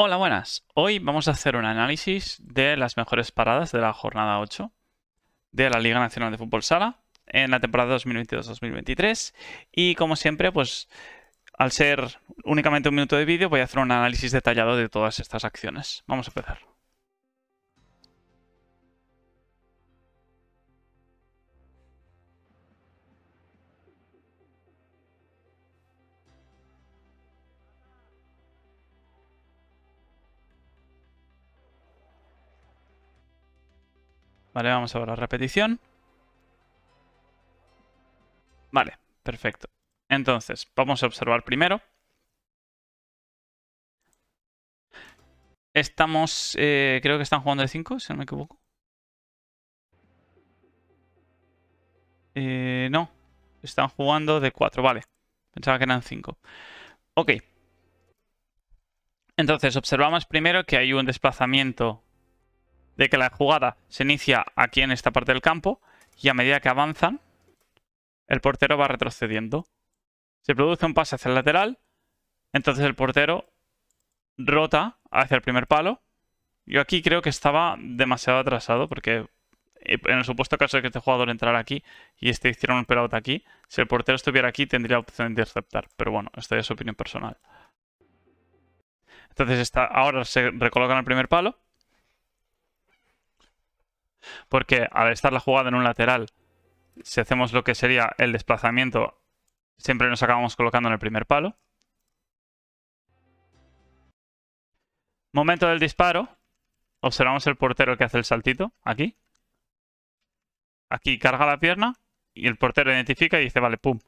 Hola, buenas. Hoy vamos a hacer un análisis de las mejores paradas de la jornada 8 de la Liga Nacional de Fútbol Sala en la temporada 2022-2023 y como siempre, pues al ser únicamente un minuto de vídeo, voy a hacer un análisis detallado de todas estas acciones. Vamos a empezar. Vale, vamos a ver la repetición. Vale, perfecto. Entonces, vamos a observar primero. Estamos, eh, creo que están jugando de 5, si no me equivoco. Eh, no, están jugando de 4, vale. Pensaba que eran 5. Ok. Entonces, observamos primero que hay un desplazamiento de que la jugada se inicia aquí en esta parte del campo y a medida que avanzan, el portero va retrocediendo. Se produce un pase hacia el lateral, entonces el portero rota hacia el primer palo. Yo aquí creo que estaba demasiado atrasado porque eh, en el supuesto caso de que este jugador entrara aquí y este hiciera un pelota aquí, si el portero estuviera aquí tendría la opción de interceptar. Pero bueno, esta es su opinión personal. Entonces está, ahora se recolocan al primer palo porque al estar la jugada en un lateral, si hacemos lo que sería el desplazamiento, siempre nos acabamos colocando en el primer palo. Momento del disparo. Observamos el portero que hace el saltito, aquí. Aquí carga la pierna y el portero identifica y dice, vale, pum.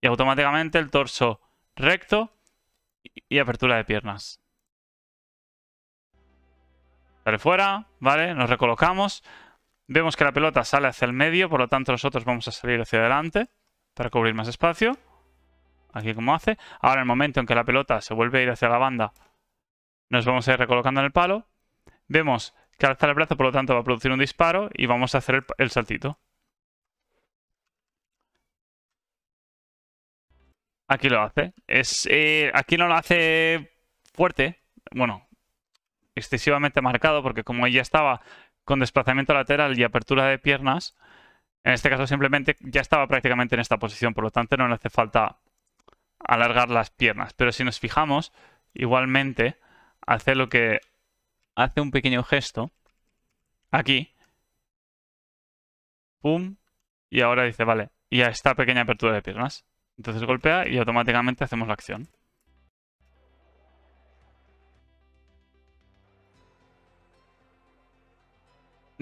Y automáticamente el torso recto y apertura de piernas. Sale fuera, ¿vale? Nos recolocamos. Vemos que la pelota sale hacia el medio, por lo tanto nosotros vamos a salir hacia adelante para cubrir más espacio. Aquí como hace. Ahora en el momento en que la pelota se vuelve a ir hacia la banda, nos vamos a ir recolocando en el palo. Vemos que alza el brazo, por lo tanto va a producir un disparo y vamos a hacer el, saltito. Aquí lo hace. Es, eh, aquí no lo hace fuerte. Bueno, excesivamente marcado, porque como ella estaba con desplazamiento lateral y apertura de piernas, en este caso simplemente ya estaba prácticamente en esta posición, por lo tanto no le hace falta alargar las piernas. Pero si nos fijamos, igualmente hace lo que hace un pequeño gesto aquí, pum, y ahora dice, vale, y ya está pequeña apertura de piernas. Entonces golpea y automáticamente hacemos la acción.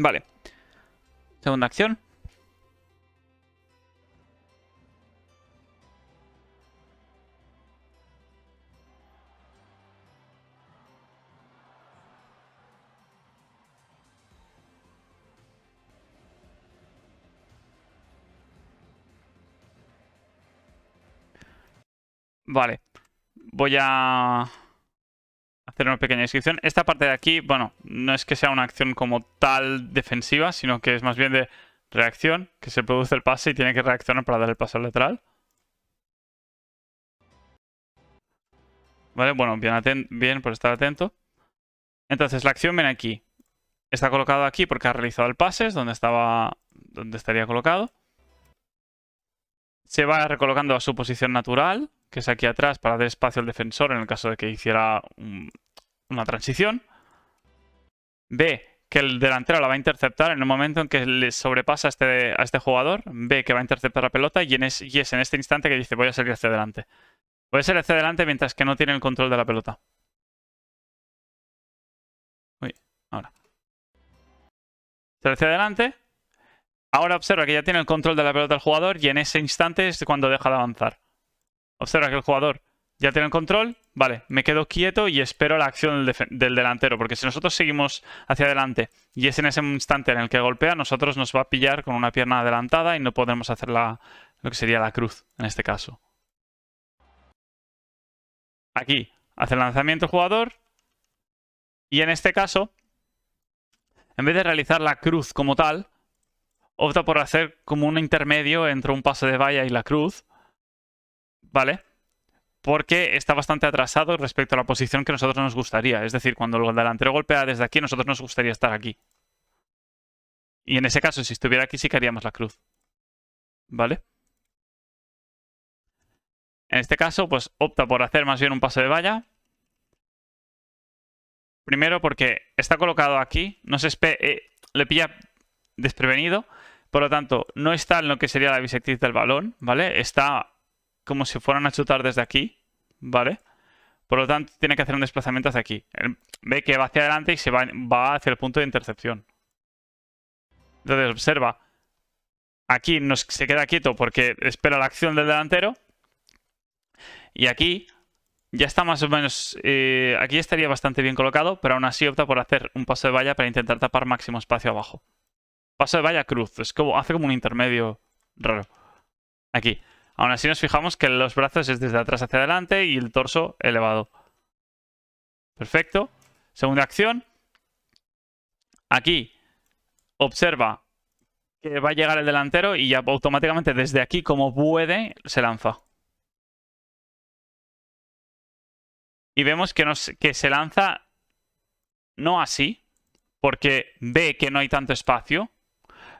Vale. Segunda acción. Vale. Voy a hacer una pequeña descripción. Esta parte de aquí, bueno, no es que sea una acción como tal defensiva, sino que es más bien de reacción, que se produce el pase y tiene que reaccionar para dar el pase lateral. Vale, bueno, bien, bien por pues estar atento. Entonces, la acción viene aquí. Está colocado aquí porque ha realizado el pase, es donde, estaba, donde estaría colocado. Se va recolocando a su posición natural, que es aquí atrás, para dar espacio al defensor en el caso de que hiciera una transición. Ve que el delantero la va a interceptar en el momento en que le sobrepasa a este, a este jugador, ve que va a interceptar la pelota y, en es, en este instante que dice voy a salir hacia adelante. Voy a salir hacia adelante mientras que no tiene el control de la pelota. Uy, ahora. Sale hacia adelante. Ahora observa que ya tiene el control de la pelota el jugador y en ese instante es cuando deja de avanzar. Observa que el jugador ya tiene el control. Vale, me quedo quieto y espero la acción del, delantero. Porque si nosotros seguimos hacia adelante y es en ese instante en el que golpea, nosotros nos va a pillar con una pierna adelantada y no podremos hacer lo que sería la cruz en este caso. Aquí hace el lanzamiento el jugador. Y en este caso, en vez de realizar la cruz como tal, opta por hacer como un intermedio entre un pase de valla y la cruz ¿vale? Porque está bastante atrasado respecto a la posición que nosotros nos gustaría. Es decir, cuando el delantero golpea desde aquí, nosotros nos gustaría estar aquí. Y en ese caso, si estuviera aquí, sí que haríamos la cruz. ¿Vale? En este caso, pues opta por hacer más bien un paso de valla. Primero porque está colocado aquí, no se eh, le pilla desprevenido, por lo tanto, no está en lo que sería la bisectriz del balón, ¿vale? Está como si fueran a chutar desde aquí, ¿vale? Por lo tanto, tiene que hacer un desplazamiento hacia aquí. Ve que va hacia adelante y se va, hacia el punto de intercepción. Entonces, observa. Aquí nos, se queda quieto porque espera la acción del delantero. Y aquí ya está más o menos... Eh, aquí estaría bastante bien colocado, pero aún así opta por hacer un paso de valla para intentar tapar máximo espacio abajo. Paso de valla cruz. Es como, hace como un intermedio raro. Aquí. Aún así nos fijamos que los brazos es desde atrás hacia adelante y el torso elevado. Perfecto. Segunda acción. Aquí observa que va a llegar el delantero y ya automáticamente desde aquí, como puede, se lanza. Y vemos que, nos, que se lanza no así, porque ve que no hay tanto espacio.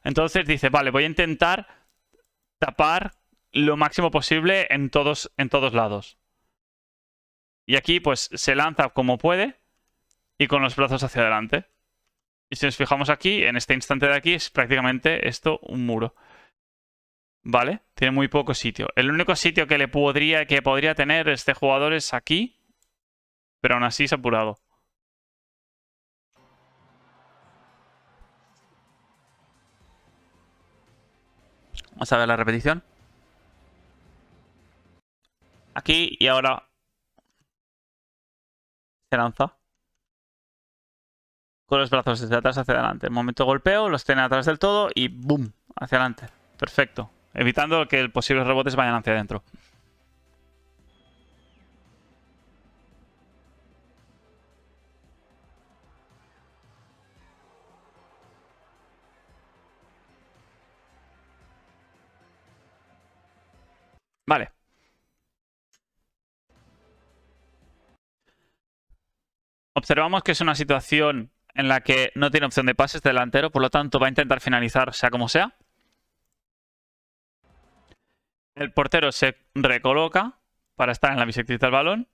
Entonces dice, vale, voy a intentar tapar lo máximo posible en todos, en todos lados. Y aquí pues se lanza como puede y con los brazos hacia adelante. Y si nos fijamos aquí, en este instante de aquí, es prácticamente esto un muro. ¿Vale? Tiene muy poco sitio. El único sitio que le podría, que podría tener este jugador es aquí. Pero aún así ha apurado. Vamos a ver la repetición aquí y ahora se lanza. Con los brazos desde atrás hacia adelante. Momento golpeo, los tiene atrás del todo y ¡boom! Hacia adelante. Perfecto. Evitando que posibles rebotes vayan hacia adentro. Vale. Observamos que es una situación en la que no tiene opción de pases delantero, por lo tanto va a intentar finalizar sea como sea. El portero se recoloca para estar en la bisectriz del balón.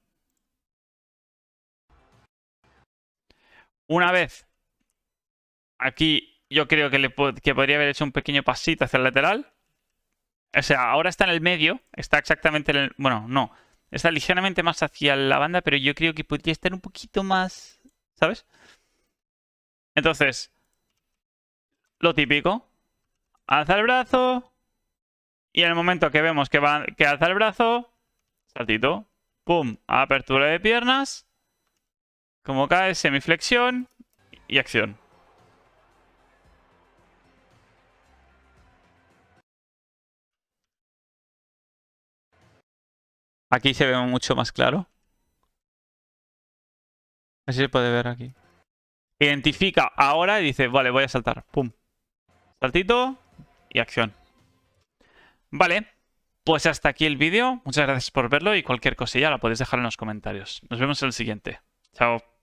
Una vez aquí yo creo que, que podría haber hecho un pequeño pasito hacia el lateral. O sea, ahora está en el medio, está exactamente en el... Bueno, no, Está ligeramente más hacia la banda, pero yo creo que podría estar un poquito más, ¿sabes? Entonces, lo típico, alza el brazo y en el momento que vemos que, que alza el brazo, saltito, pum, apertura de piernas, como cae, semiflexión y acción. Aquí se ve mucho más claro. Así se puede ver aquí. Identifica ahora y dice, vale, voy a saltar. Pum. Saltito y acción. Vale, pues hasta aquí el vídeo. Muchas gracias por verlo y cualquier cosilla la podéis dejar en los comentarios. Nos vemos en el siguiente. Chao.